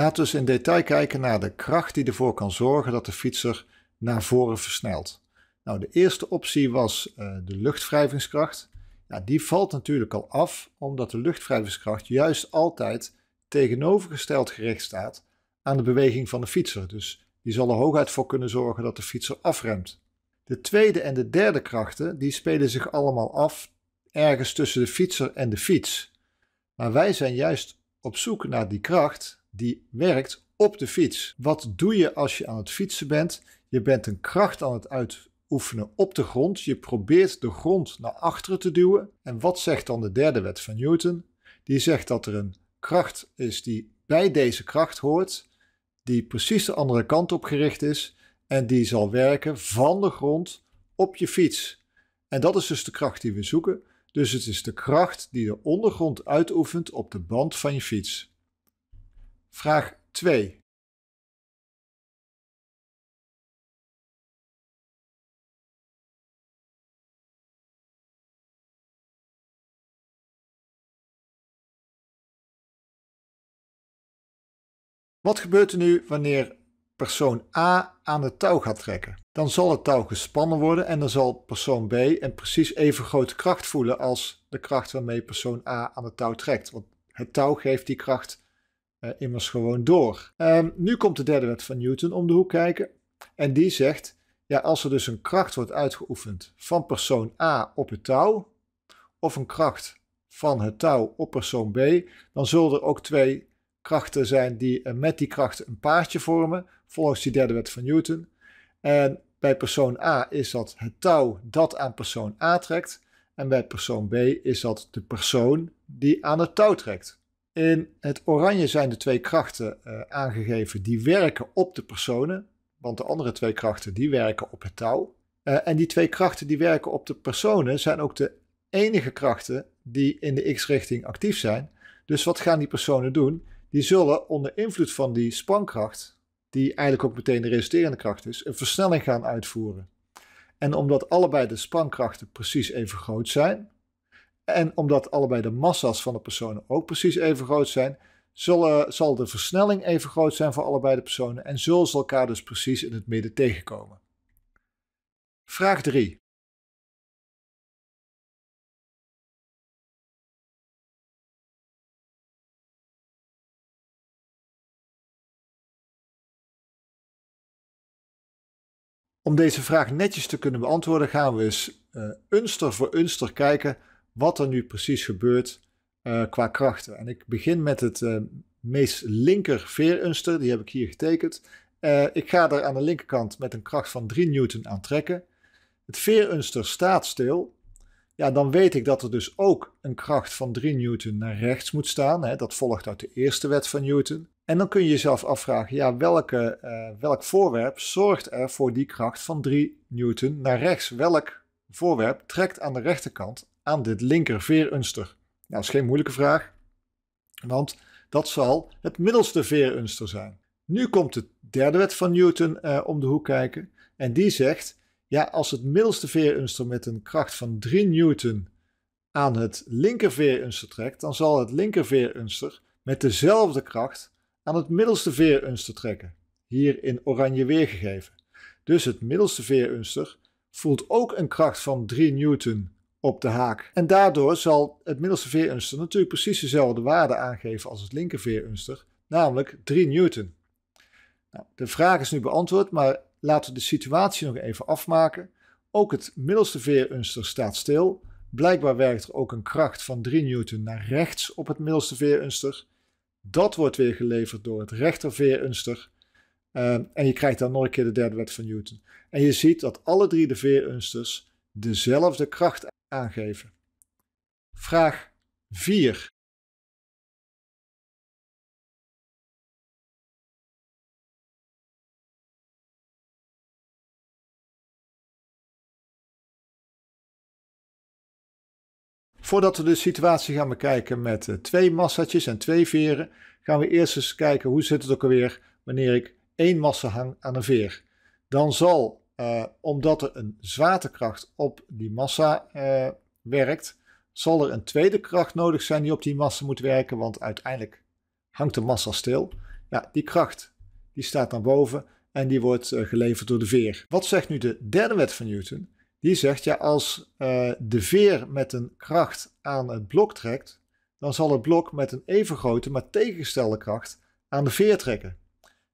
Laten we eens dus in detail kijken naar de kracht die ervoor kan zorgen dat de fietser naar voren versnelt. Nou, de eerste optie was eh, de luchtwrijvingskracht. Ja, die valt natuurlijk al af, omdat de luchtwrijvingskracht juist altijd tegenovergesteld gericht staat aan de beweging van de fietser. Dus die zal er hooguit voor kunnen zorgen dat de fietser afremt. De tweede en de derde krachten die spelen zich allemaal af ergens tussen de fietser en de fiets. Maar wij zijn juist op zoek naar die kracht die werkt op de fiets. Wat doe je als je aan het fietsen bent? Je bent een kracht aan het uitoefenen op de grond. Je probeert de grond naar achteren te duwen. En wat zegt dan de derde wet van Newton? Die zegt dat er een kracht is die bij deze kracht hoort, die precies de andere kant op gericht is en die zal werken van de grond op je fiets. En dat is dus de kracht die we zoeken. Dus het is de kracht die de ondergrond uitoefent op de band van je fiets. Vraag 2. Wat gebeurt er nu wanneer persoon A aan het touw gaat trekken? Dan zal het touw gespannen worden en dan zal persoon B een precies even grote kracht voelen als de kracht waarmee persoon A aan het touw trekt. Want het touw geeft die kracht eh, immers gewoon door. Ehm, nu komt de derde wet van Newton om de hoek kijken. En die zegt, ja, als er dus een kracht wordt uitgeoefend van persoon A op het touw, of een kracht van het touw op persoon B, dan zullen er ook twee krachten zijn die eh, met die krachten een paardje vormen, volgens die derde wet van Newton. En bij persoon A is dat het touw dat aan persoon A trekt, en bij persoon B is dat de persoon die aan het touw trekt. In het oranje zijn de twee krachten eh, aangegeven die werken op de personen, want de andere twee krachten die werken op het touw. Eh, en die twee krachten die werken op de personen zijn ook de enige krachten die in de x-richting actief zijn. Dus wat gaan die personen doen? Die zullen onder invloed van die spankracht, die eigenlijk ook meteen de resulterende kracht is, een versnelling gaan uitvoeren. En omdat allebei de spankrachten precies even groot zijn, en omdat allebei de massa's van de personen ook precies even groot zijn, zullen, eh, zal de versnelling even groot zijn voor allebei de personen en zullen ze elkaar dus precies in het midden tegenkomen. Vraag 3. Om deze vraag netjes te kunnen beantwoorden, gaan we eens uh, unster voor unster kijken wat er nu precies gebeurt eh, qua krachten. En ik begin met het eh, meest linker veerunster, die heb ik hier getekend. Eh, ik ga er aan de linkerkant met een kracht van 3 newton aan trekken. Het veerunster staat stil. Ja, dan weet ik dat er dus ook een kracht van 3 newton naar rechts moet staan. Hè. Dat volgt uit de eerste wet van Newton. En dan kun je jezelf afvragen, ja, welke, welk voorwerp zorgt er voor die kracht van 3 newton naar rechts? Welk voorwerp trekt aan de rechterkant aan dit linker veerunster? Nou, dat is geen moeilijke vraag, want dat zal het middelste veerunster zijn. Nu komt de derde wet van Newton eh, om de hoek kijken en die zegt, ja, als het middelste veerunster met een kracht van 3 newton aan het linker veerunster trekt, dan zal het linker veerunster met dezelfde kracht aan het middelste veerunster trekken, hier in oranje weergegeven. Dus het middelste veerunster voelt ook een kracht van 3 newton op de haak. En daardoor zal het middelste veerunster natuurlijk precies dezelfde waarde aangeven als het linker veerunster, namelijk 3 newton. Nou, de vraag is nu beantwoord, maar laten we de situatie nog even afmaken. Ook het middelste veerunster staat stil. Blijkbaar werkt er ook een kracht van 3 newton naar rechts op het middelste veerunster. Dat wordt weer geleverd door het rechter veerunster. Ehm, en je krijgt dan nog een keer de derde wet van Newton. En je ziet dat alle drie de veerunsters dezelfde kracht aangeven. Vraag 4. Voordat we de situatie gaan bekijken met eh, twee massatjes en twee veren, gaan we eerst eens kijken hoe zit het ook alweer wanneer ik één massa hang aan een veer. Dan zal eh, omdat er een zwaartekracht op die massa eh, werkt, zal er een tweede kracht nodig zijn die op die massa moet werken, want uiteindelijk hangt de massa stil. Ja, die kracht die staat naar boven en die wordt eh, geleverd door de veer. Wat zegt nu de derde wet van Newton? Die zegt ja, als de veer met een kracht aan het blok trekt, dan zal het blok met een even grote maar tegengestelde kracht aan de veer trekken.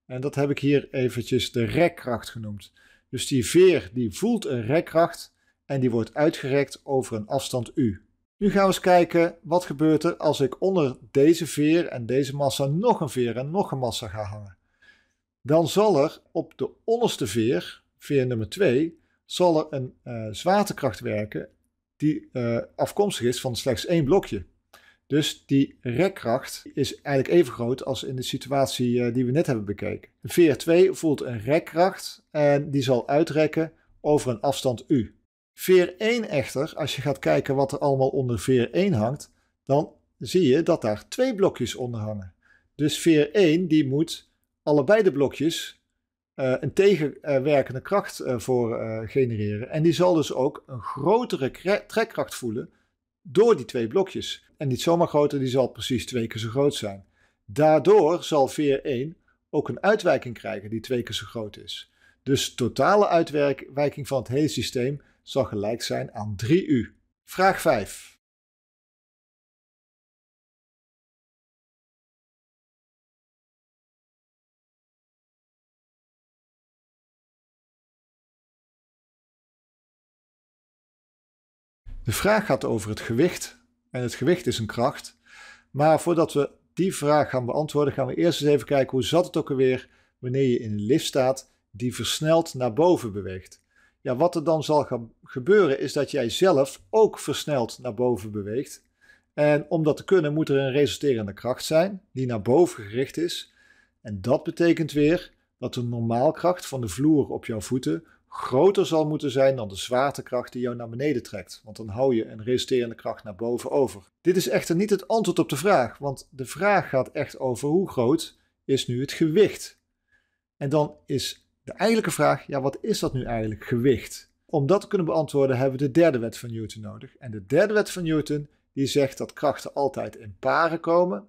En dat heb ik hier eventjes de rekkracht genoemd. Dus die veer die voelt een rekkracht en die wordt uitgerekt over een afstand u. Nu gaan we eens kijken wat gebeurt er als ik onder deze veer en deze massa nog een veer en nog een massa ga hangen. Dan zal er op de onderste veer, veer nummer 2, zal er een eh, zwaartekracht werken die eh, afkomstig is van slechts één blokje. Dus die rekkracht is eigenlijk even groot als in de situatie eh, die we net hebben bekeken. Veer 2 voelt een rekkracht en die zal uitrekken over een afstand u. Veer 1 echter, als je gaat kijken wat er allemaal onder veer 1 hangt, dan zie je dat daar twee blokjes onder hangen. Dus veer 1 die moet allebei de blokjes eh, een tegenwerkende kracht eh, voor genereren. En die zal dus ook een grotere trekkracht voelen door die twee blokjes. En niet zomaar groter, die zal precies twee keer zo groot zijn. Daardoor zal veer 1 ook een uitwijking krijgen die twee keer zo groot is. Dus totale uitwijking van het hele systeem zal gelijk zijn aan 3u. Vraag 5. De vraag gaat over het gewicht en het gewicht is een kracht. Maar voordat we die vraag gaan beantwoorden, gaan we eerst eens even kijken hoe zat het ook alweer wanneer je in een lift staat die versneld naar boven beweegt. Ja, wat er dan zal gebeuren is dat jij zelf ook versneld naar boven beweegt. En om dat te kunnen moet er een resulterende kracht zijn die naar boven gericht is. En dat betekent weer dat de normaalkracht van de vloer op jouw voeten groter zal moeten zijn dan de zwaartekracht die jou naar beneden trekt, want dan hou je een resisterende kracht naar boven over. Dit is echter niet het antwoord op de vraag, want de vraag gaat echt over hoe groot is nu het gewicht. En dan is de eigenlijke vraag, ja wat is dat nu eigenlijk gewicht? Om dat te kunnen beantwoorden hebben we de derde wet van Newton nodig. En de derde wet van Newton die zegt dat krachten altijd in paren komen.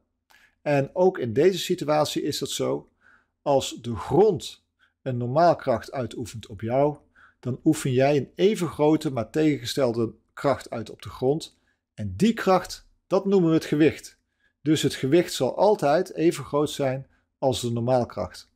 En ook in deze situatie is dat zo. Als de grond een normaal kracht uitoefent op jou, dan oefen jij een even grote maar tegengestelde kracht uit op de grond. En die kracht, dat noemen we het gewicht. Dus het gewicht zal altijd even groot zijn als de normaal kracht.